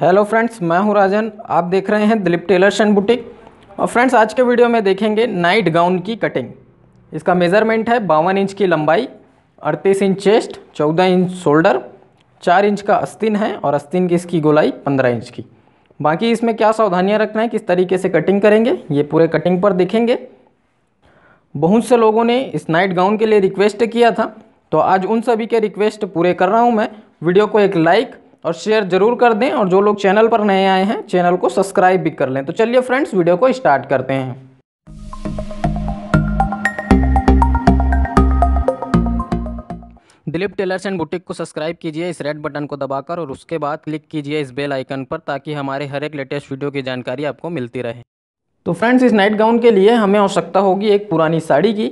hello friends मैं हूं राजन आप देख रहे हैं दिलीप टेलर्स एंड बुटीक और फ्रेंड्स आज के वीडियो में देखेंगे नाइट गाउन की कटिंग इसका मेज़रमेंट है बावन इंच की लंबाई अड़तीस इंच चेस्ट चौदह इंच शोल्डर चार इंच का अस्तिन है और अस्तिन की इसकी गोलाई पंद्रह इंच की बाकी इसमें क्या सावधानियाँ रखना है किस तरीके से कटिंग करेंगे ये पूरे कटिंग पर देखेंगे बहुत से लोगों ने इस नाइट गाउन के लिए रिक्वेस्ट किया था तो आज उन सभी के रिक्वेस्ट पूरे कर रहा हूँ मैं वीडियो को एक लाइक और शेयर जरूर कर दें और जो लोग चैनल पर नए आए हैं चैनल को सब्सक्राइब भी कर लें तो चलिए फ्रेंड्स वीडियो को स्टार्ट करते हैं दिलीप टेलर्स एंड बुटीक को सब्सक्राइब कीजिए इस रेड बटन को दबाकर और उसके बाद क्लिक कीजिए इस बेल आइकन पर ताकि हमारे हर एक लेटेस्ट वीडियो की जानकारी आपको मिलती रहे तो फ्रेंड्स इस नाइट गाउन के लिए हमें आवश्यकता होगी एक पुरानी साड़ी की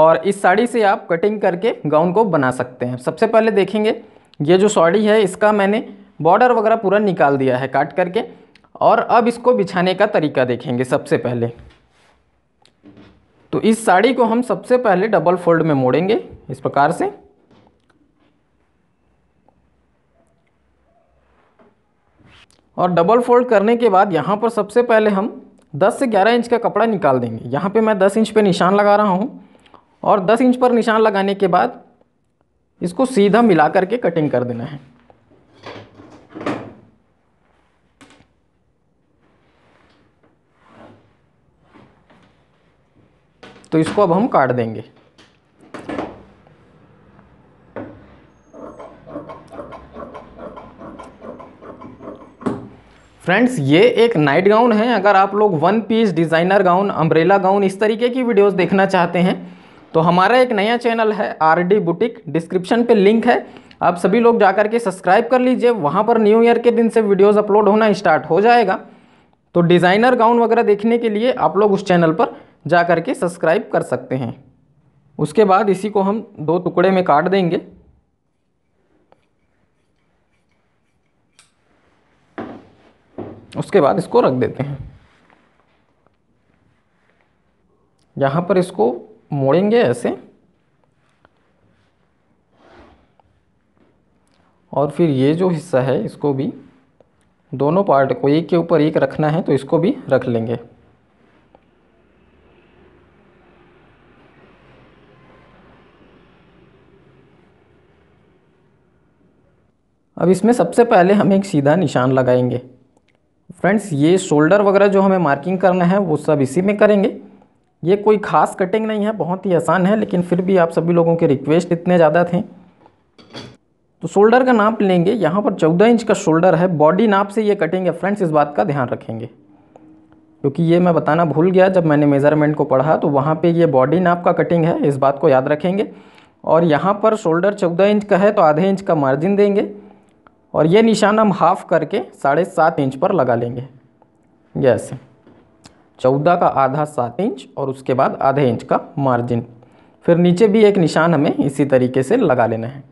और इस साड़ी से आप कटिंग करके गाउन को बना सकते हैं सबसे पहले देखेंगे ये जो सॉडी है इसका मैंने बॉर्डर वगैरह पूरा निकाल दिया है काट करके और अब इसको बिछाने का तरीका देखेंगे सबसे पहले तो इस साड़ी को हम सबसे पहले डबल फोल्ड में मोड़ेंगे इस प्रकार से और डबल फोल्ड करने के बाद यहाँ पर सबसे पहले हम 10 से 11 इंच का कपड़ा निकाल देंगे यहाँ पे मैं 10 इंच पे निशान लगा रहा हूँ और 10 इंच पर निशान लगाने के बाद इसको सीधा मिला करके कटिंग कर देना है तो इसको अब हम काट देंगे फ्रेंड्स ये एक नाइट गाउन है अगर आप लोग one piece designer gown umbrella gown इस तरीके की वीडियोस देखना चाहते हैं तो हमारा एक नया चैनल है आर डी बुटीक डिस्क्रिप्शन पे लिंक है आप सभी लोग जाकर के सब्सक्राइब कर लीजिए वहाँ पर न्यू ईयर के दिन से वीडियोस अपलोड होना स्टार्ट हो जाएगा तो डिज़ाइनर गाउन वगैरह देखने के लिए आप लोग उस चैनल पर जा कर के सब्सक्राइब कर सकते हैं उसके बाद इसी को हम दो टुकड़े में काट देंगे उसके बाद इसको रख देते हैं यहाँ पर इसको मोड़ेंगे ऐसे और फिर ये जो हिस्सा है इसको भी दोनों पार्ट को एक के ऊपर एक रखना है तो इसको भी रख लेंगे अब इसमें सबसे पहले हम एक सीधा निशान लगाएंगे फ्रेंड्स ये शोल्डर वगैरह जो हमें मार्किंग करना है वो सब इसी में करेंगे ये कोई ख़ास कटिंग नहीं है बहुत ही आसान है लेकिन फिर भी आप सभी लोगों के रिक्वेस्ट इतने ज़्यादा थे तो शोल्डर का नाप लेंगे यहाँ पर चौदह इंच का शोल्डर है बॉडी नाप से ये कटिंग है फ्रेंड्स इस बात का ध्यान रखेंगे क्योंकि ये मैं बताना भूल गया जब मैंने मेज़रमेंट को पढ़ा तो वहाँ पे ये बॉडी नाप का कटिंग है इस बात को याद रखेंगे और यहाँ पर शोल्डर चौदह इंच का है तो आधे इंच का मार्जिन देंगे और ये निशान हम हाफ़ करके साढ़े सात इंच पर लगा लेंगे जैसे चौदह का आधा सात इंच और उसके बाद आधे इंच का मार्जिन फिर नीचे भी एक निशान हमें इसी तरीके से लगा लेना है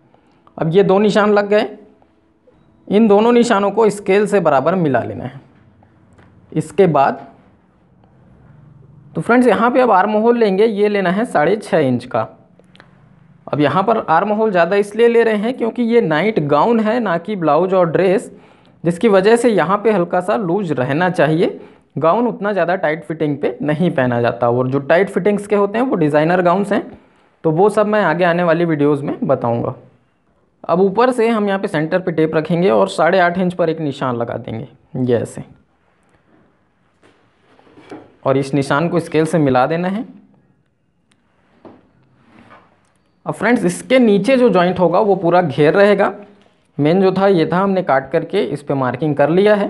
अब ये दो निशान लग गए इन दोनों निशानों को स्केल से बराबर मिला लेना है इसके बाद तो फ्रेंड्स यहाँ पे अब आर्म होल लेंगे ये लेना है साढ़े छः इंच का अब यहाँ पर आर्म होल ज़्यादा इसलिए ले रहे हैं क्योंकि ये नाइट गाउन है ना कि ब्लाउज और ड्रेस जिसकी वजह से यहाँ पे हल्का सा लूज रहना चाहिए गाउन उतना ज़्यादा टाइट फिटिंग पे नहीं पहना जाता और जो टाइट फिटिंग्स के होते हैं वो डिज़ाइनर गाउन्स हैं तो वो सब मैं आगे आने वाली वीडियोज़ में बताऊँगा अब ऊपर से हम यहाँ पर सेंटर पर टेप रखेंगे और साढ़े आठ इंच पर एक निशान लगा देंगे ये ऐसे और इस निशान को स्केल से मिला देना है अब फ्रेंड्स इसके नीचे जो जॉइंट होगा वो पूरा घेर रहेगा मेन जो था ये था हमने काट करके इस पर मार्किंग कर लिया है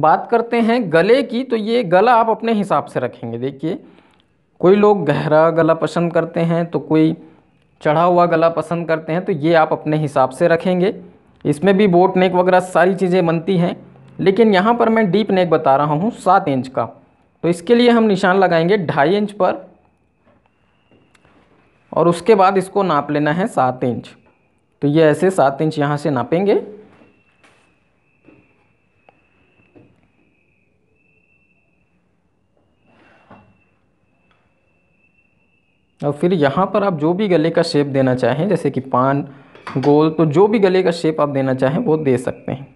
बात करते हैं गले की तो ये गला आप अपने हिसाब से रखेंगे देखिए कोई लोग गहरा गला पसंद करते हैं तो कोई चढ़ा हुआ गला पसंद करते हैं तो ये आप अपने हिसाब से रखेंगे इसमें भी बोट नेक वगैरह सारी चीज़ें बनती हैं लेकिन यहाँ पर मैं डीप नेक बता रहा हूँ सात इंच का तो इसके लिए हम निशान लगाएंगे ढाई इंच पर और उसके बाद इसको नाप लेना है सात इंच तो ये ऐसे सात इंच यहाँ से नापेंगे और फिर यहाँ पर आप जो भी गले का शेप देना चाहें जैसे कि पान गोल तो जो भी गले का शेप आप देना चाहें वो दे सकते हैं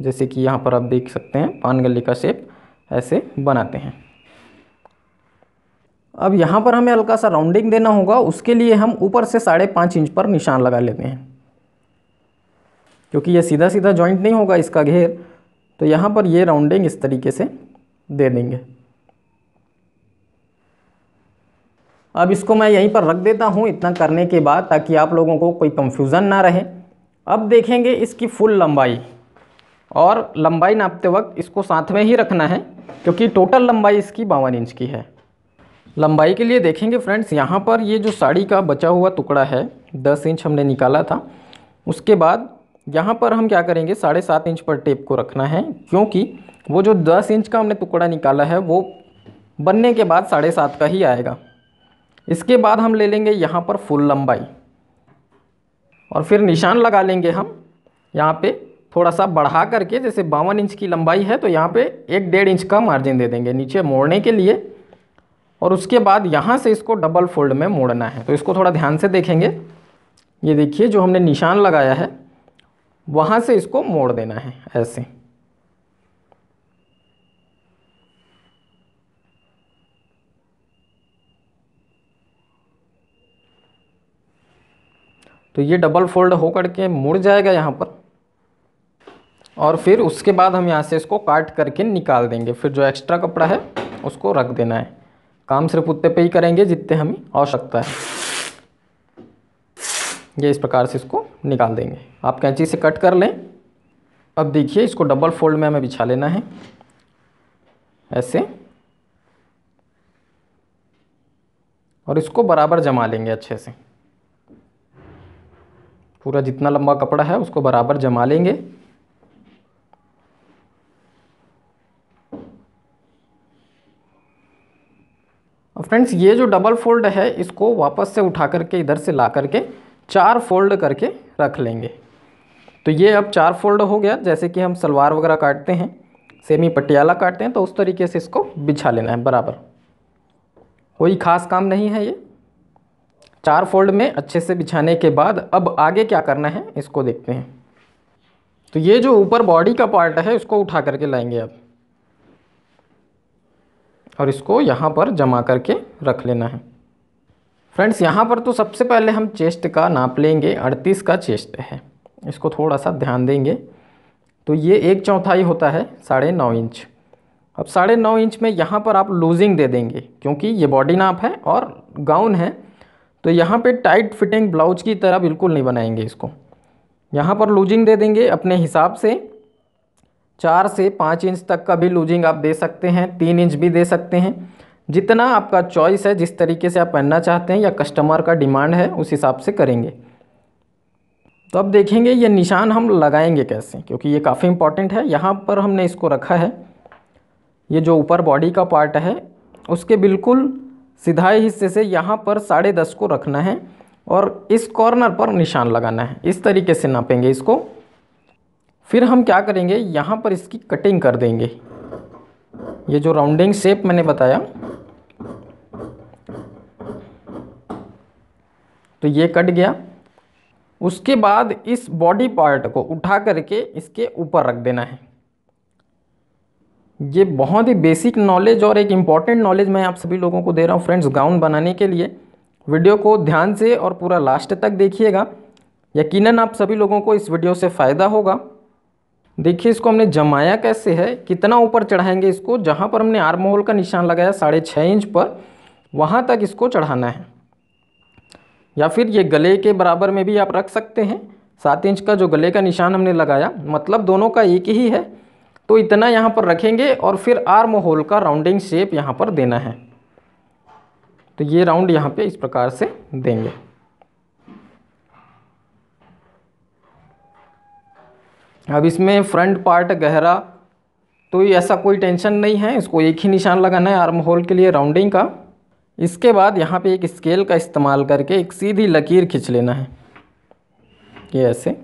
जैसे कि यहाँ पर आप देख सकते हैं पान गले का शेप ऐसे बनाते हैं अब यहाँ पर हमें हल्का सा राउंडिंग देना होगा उसके लिए हम ऊपर से साढ़े पाँच इंच पर निशान लगा लेते हैं क्योंकि ये सीधा सीधा जॉइंट नहीं होगा इसका घेर तो यहाँ पर ये राउंडिंग इस तरीके से दे देंगे अब इसको मैं यहीं पर रख देता हूँ इतना करने के बाद ताकि आप लोगों को कोई कंफ्यूजन ना रहे अब देखेंगे इसकी फुल लंबाई और लंबाई नापते वक्त इसको साथ में ही रखना है क्योंकि टोटल लंबाई इसकी बावन इंच की है लंबाई के लिए देखेंगे फ्रेंड्स यहाँ पर ये जो साड़ी का बचा हुआ टुकड़ा है दस इंच हमने निकाला था उसके बाद यहाँ पर हम क्या करेंगे साढ़े सात इंच पर टेप को रखना है क्योंकि वो जो दस इंच का हमने टुकड़ा निकाला है वो बनने के बाद साढ़े सात का ही आएगा इसके बाद हम ले लेंगे यहाँ पर फुल लंबाई और फिर निशान लगा लेंगे हम यहाँ पे थोड़ा सा बढ़ा करके जैसे बावन इंच की लंबाई है तो यहाँ पे एक डेढ़ इंच का मार्जिन दे देंगे नीचे मोड़ने के लिए और उसके बाद यहाँ से इसको डबल फोल्ड में मोड़ना है तो इसको थोड़ा ध्यान से देखेंगे ये देखिए जो हमने निशान लगाया है वहाँ से इसको मोड़ देना है ऐसे तो ये डबल फोल्ड होकर के मुड़ जाएगा यहाँ पर और फिर उसके बाद हम यहाँ से इसको काट करके निकाल देंगे फिर जो एक्स्ट्रा कपड़ा है उसको रख देना है काम सिर्फ उतने पे ही करेंगे जितने हमें आवश्यकता है ये इस प्रकार से इसको निकाल देंगे आप कैंची से कट कर लें अब देखिए इसको डबल फोल्ड में हमें बिछा लेना है ऐसे और इसको बराबर जमा लेंगे अच्छे से पूरा जितना लंबा कपड़ा है उसको बराबर जमा लेंगे और फ्रेंड्स ये जो डबल फोल्ड है इसको वापस से उठा करके इधर से ला करके चार फोल्ड करके रख लेंगे तो ये अब चार फोल्ड हो गया जैसे कि हम सलवार वगैरह काटते हैं सेमी पटियाला काटते हैं तो उस तरीके से इसको बिछा लेना है बराबर कोई ख़ास काम नहीं है ये चार फोल्ड में अच्छे से बिछाने के बाद अब आगे क्या करना है इसको देखते हैं तो ये जो ऊपर बॉडी का पार्ट है इसको उठा करके लाएंगे आप और इसको यहाँ पर जमा करके रख लेना है फ्रेंड्स यहाँ पर तो सबसे पहले हम चेस्ट का नाप लेंगे अड़तीस का चेस्ट है इसको थोड़ा सा ध्यान देंगे तो ये एक चौथाई होता है साढ़े नौ इंच अब साढ़े नौ इंच में यहाँ पर आप लूजिंग दे देंगे क्योंकि ये बॉडी नाप है और गाउन है तो यहाँ पे टाइट फिटिंग ब्लाउज की तरह बिल्कुल नहीं बनाएंगे इसको यहाँ पर लूजिंग दे देंगे अपने हिसाब से चार से पाँच इंच तक का भी लूजिंग आप दे सकते हैं तीन इंच भी दे सकते हैं जितना आपका चॉइस है जिस तरीके से आप पहनना चाहते हैं या कस्टमर का डिमांड है उस हिसाब से करेंगे तो अब देखेंगे ये निशान हम लगाएंगे कैसे क्योंकि ये काफ़ी इंपॉर्टेंट है यहाँ पर हमने इसको रखा है ये जो ऊपर बॉडी का पार्ट है उसके बिल्कुल सीधाए हिस्से से यहाँ पर साढ़े दस को रखना है और इस कॉर्नर पर निशान लगाना है इस तरीके से नापेंगे इसको फिर हम क्या करेंगे यहाँ पर इसकी कटिंग कर देंगे ये जो राउंडिंग शेप मैंने बताया तो ये कट गया उसके बाद इस बॉडी पार्ट को उठा करके इसके ऊपर रख देना है ये बहुत ही बेसिक नॉलेज और एक इम्पॉर्टेंट नॉलेज मैं आप सभी लोगों को दे रहा हूँ फ्रेंड्स गाउन बनाने के लिए वीडियो को ध्यान से और पूरा लास्ट तक देखिएगा यकीनन आप सभी लोगों को इस वीडियो से फ़ायदा होगा देखिए इसको हमने जमाया कैसे है कितना ऊपर चढ़ाएंगे इसको जहाँ पर हमने आर्म होल का निशान लगाया साढ़े छः इंच पर वहाँ तक इसको चढ़ाना है या फिर ये गले के बराबर में भी आप रख सकते हैं सात इंच का जो गले का निशान हमने लगाया मतलब दोनों का एक ही है तो इतना यहाँ पर रखेंगे और फिर आर्म होल का राउंडिंग शेप यहाँ पर देना है तो ये राउंड यहाँ पे इस प्रकार से देंगे अब इसमें फ्रंट पार्ट गहरा तो ऐसा कोई टेंशन नहीं है इसको एक ही निशान लगाना है आर्म होल के लिए राउंडिंग का इसके बाद यहाँ पे एक स्केल का इस्तेमाल करके एक सीधी लकीर खींच लेना है ये ऐसे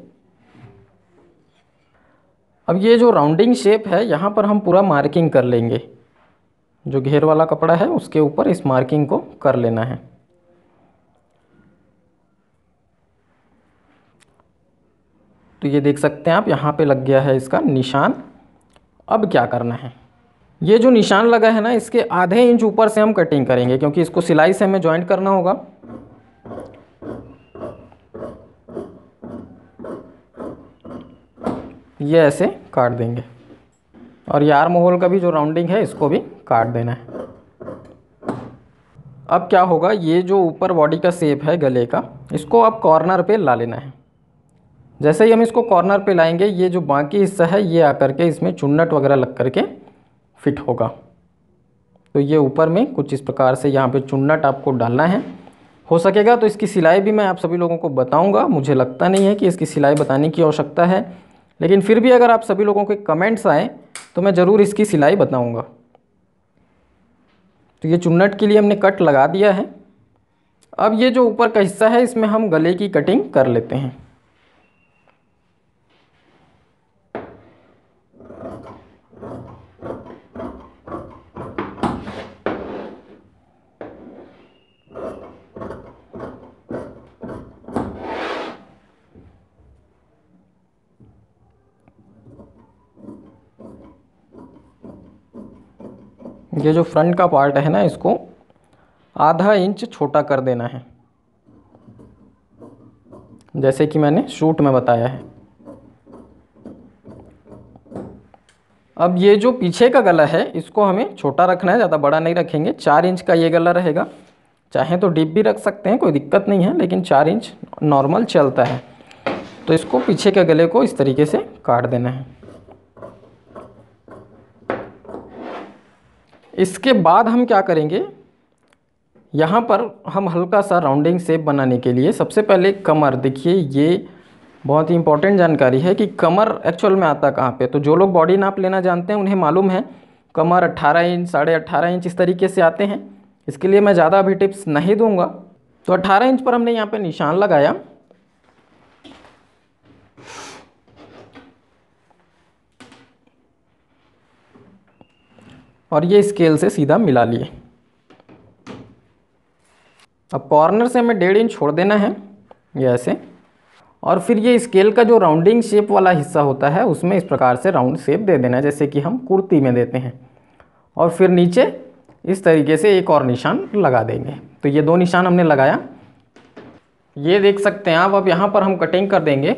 अब ये जो राउंडिंग शेप है यहाँ पर हम पूरा मार्किंग कर लेंगे जो घेर वाला कपड़ा है उसके ऊपर इस मार्किंग को कर लेना है तो ये देख सकते हैं आप यहाँ पे लग गया है इसका निशान अब क्या करना है ये जो निशान लगा है ना इसके आधे इंच ऊपर से हम कटिंग करेंगे क्योंकि इसको सिलाई से हमें ज्वाइंट करना होगा ये ऐसे काट देंगे और ये आर्म होल का भी जो राउंडिंग है इसको भी काट देना है अब क्या होगा ये जो ऊपर बॉडी का सेप है गले का इसको अब कॉर्नर पे ला लेना है जैसे ही हम इसको कॉर्नर पे लाएंगे ये जो बाकी हिस्सा है ये आकर के इसमें चुन्नट वगैरह लग करके फिट होगा तो ये ऊपर में कुछ इस प्रकार से यहाँ पे चुन्नट आपको डालना है हो सकेगा तो इसकी सिलाई भी मैं आप सभी लोगों को बताऊँगा मुझे लगता नहीं है कि इसकी सिलाई बताने की आवश्यकता है लेकिन फिर भी अगर आप सभी लोगों के कमेंट्स आएँ तो मैं ज़रूर इसकी सिलाई बताऊँगा तो ये चुन्नट के लिए हमने कट लगा दिया है अब ये जो ऊपर का हिस्सा है इसमें हम गले की कटिंग कर लेते हैं ये जो फ्रंट का पार्ट है ना इसको आधा इंच छोटा कर देना है जैसे कि मैंने शूट में बताया है अब ये जो पीछे का गला है इसको हमें छोटा रखना है ज़्यादा बड़ा नहीं रखेंगे चार इंच का ये गला रहेगा चाहे तो डिप भी रख सकते हैं कोई दिक्कत नहीं है लेकिन चार इंच नॉर्मल चलता है तो इसको पीछे के गले को इस तरीके से काट देना है इसके बाद हम क्या करेंगे यहाँ पर हम हल्का सा राउंडिंग सेप बनाने के लिए सबसे पहले कमर देखिए ये बहुत ही इंपॉर्टेंट जानकारी है कि कमर एक्चुअल में आता कहाँ पे तो जो लोग बॉडी नाप लेना जानते हैं उन्हें मालूम है कमर 18 इंच साढ़े अट्ठारह इंच इस तरीके से आते हैं इसके लिए मैं ज़्यादा अभी टिप्स नहीं दूंगा तो 18 इंच पर हमने यहाँ पे निशान लगाया और ये स्केल से सीधा मिला लिए अब कॉर्नर से हमें डेढ़ इंच छोड़ देना है ये ऐसे और फिर ये स्केल का जो राउंडिंग शेप वाला हिस्सा होता है उसमें इस प्रकार से राउंड शेप दे देना है जैसे कि हम कुर्ती में देते हैं और फिर नीचे इस तरीके से एक और निशान लगा देंगे तो ये दो निशान हमने लगाया ये देख सकते हैं आप अब यहाँ पर हम कटिंग कर देंगे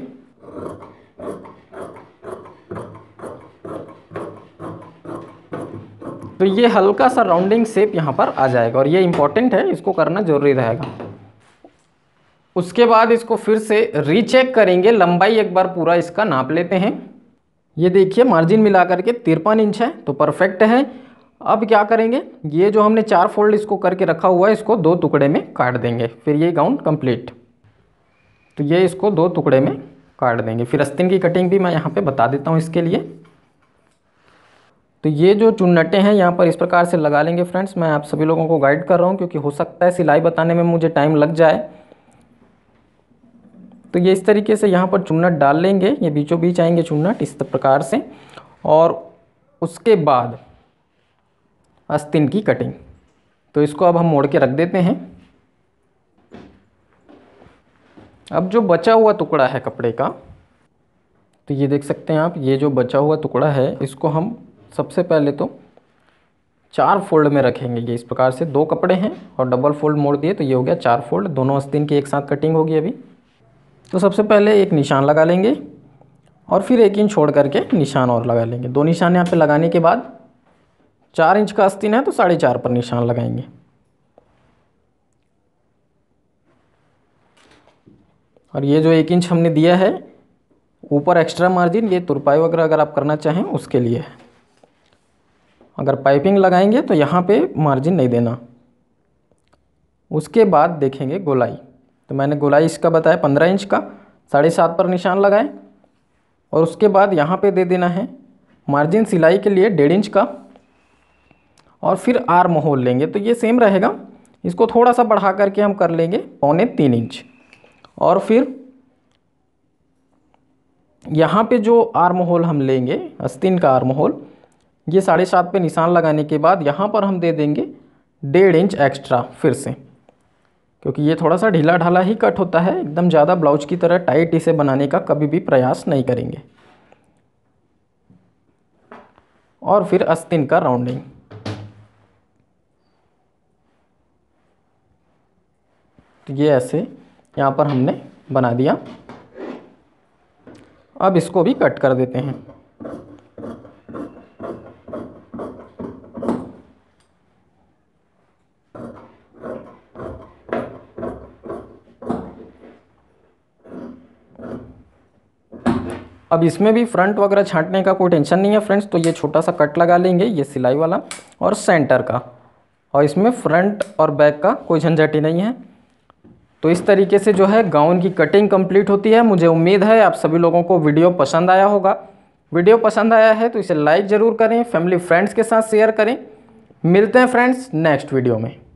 तो ये हल्का सा राउंडिंग शेप यहाँ पर आ जाएगा और ये इम्पॉर्टेंट है इसको करना ज़रूरी रहेगा उसके बाद इसको फिर से रीचेक करेंगे लंबाई एक बार पूरा इसका नाप लेते हैं ये देखिए मार्जिन मिला करके तिरपन इंच है तो परफेक्ट है अब क्या करेंगे ये जो हमने चार फोल्ड इसको करके रखा हुआ है इसको दो टुकड़े में काट देंगे फिर ये गाउन कंप्लीट तो ये इसको दो टुकड़े में काट देंगे फिर अस्तिन की कटिंग भी मैं यहाँ पे बता देता हूँ इसके लिए तो ये जो चुन्नटें हैं यहाँ पर इस प्रकार से लगा लेंगे फ्रेंड्स मैं आप सभी लोगों को गाइड कर रहा हूँ क्योंकि हो सकता है सिलाई बताने में मुझे टाइम लग जाए तो ये इस तरीके से यहाँ पर चुन्नट डाल लेंगे ये बीचों बीच आएंगे चुन्नट इस प्रकार से और उसके बाद अस्तिन की कटिंग तो इसको अब हम मोड़ के रख देते हैं अब जो बचा हुआ टुकड़ा है कपड़े का तो ये देख सकते हैं आप ये जो बचा हुआ टुकड़ा है इसको हम सबसे पहले तो चार फोल्ड में रखेंगे ये इस प्रकार से दो कपड़े हैं और डबल फोल्ड मोड़ दिए तो ये हो गया चार फोल्ड दोनों आस्तीन की एक साथ कटिंग होगी अभी तो सबसे पहले एक निशान लगा लेंगे और फिर एक इंच छोड़ करके निशान और लगा लेंगे दो निशान यहाँ पे लगाने के बाद चार इंच का आस्तीन है तो साढ़े चार पर निशान लगाएंगे और ये जो एक इंच हमने दिया है ऊपर एक्स्ट्रा मार्जिन ये तुरपाई वगैरह अगर आप करना चाहें उसके लिए है अगर पाइपिंग लगाएंगे तो यहाँ पे मार्जिन नहीं देना उसके बाद देखेंगे गोलाई तो मैंने गोलाई इसका बताया पंद्रह इंच का साढ़े सात पर निशान लगाएं और उसके बाद यहाँ पे दे देना है मार्जिन सिलाई के लिए डेढ़ इंच का और फिर आर मोहोल लेंगे तो ये सेम रहेगा इसको थोड़ा सा बढ़ा करके हम कर लेंगे पौने तीन इंच और फिर यहाँ पे जो आर्म होल हम लेंगे अस्तिन का आर्म होल ये साढ़े सात पे निशान लगाने के बाद यहाँ पर हम दे देंगे डेढ़ इंच एक्स्ट्रा फिर से क्योंकि ये थोड़ा सा ढीला ढाला ही कट होता है एकदम ज़्यादा ब्लाउज की तरह टाइट इसे बनाने का कभी भी प्रयास नहीं करेंगे और फिर अस्तिन का राउंडिंग तो ये ऐसे यहाँ पर हमने बना दिया अब इसको भी कट कर देते हैं अब इसमें भी फ्रंट वगैरह छांटने का कोई टेंशन नहीं है फ्रेंड्स तो ये छोटा सा कट लगा लेंगे ये सिलाई वाला और सेंटर का और इसमें फ्रंट और बैक का कोई झंझट ही नहीं है तो इस तरीके से जो है गाउन की कटिंग कंप्लीट होती है मुझे उम्मीद है आप सभी लोगों को वीडियो पसंद आया होगा वीडियो पसंद आया है तो इसे लाइक ज़रूर करें फैमिली फ्रेंड्स के साथ शेयर करें मिलते हैं फ्रेंड्स नेक्स्ट वीडियो में